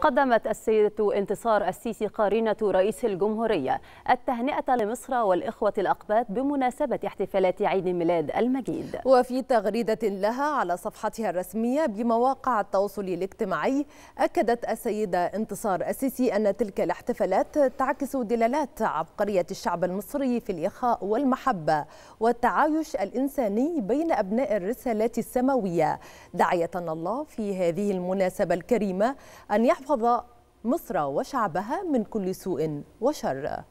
قدمت السيدة انتصار السيسي قارنة رئيس الجمهورية التهنئة لمصر والإخوة الأقباط بمناسبة احتفالات عيد ميلاد المجيد وفي تغريدة لها على صفحتها الرسمية بمواقع التواصل الاجتماعي أكدت السيدة انتصار السيسي أن تلك الاحتفالات تعكس دلالات عبقرية الشعب المصري في الإخاء والمحبة والتعايش الإنساني بين أبناء الرسالات السماوية داعية الله في هذه المناسبة الكريمة أن يحفظ حفظ مصر وشعبها من كل سوء وشر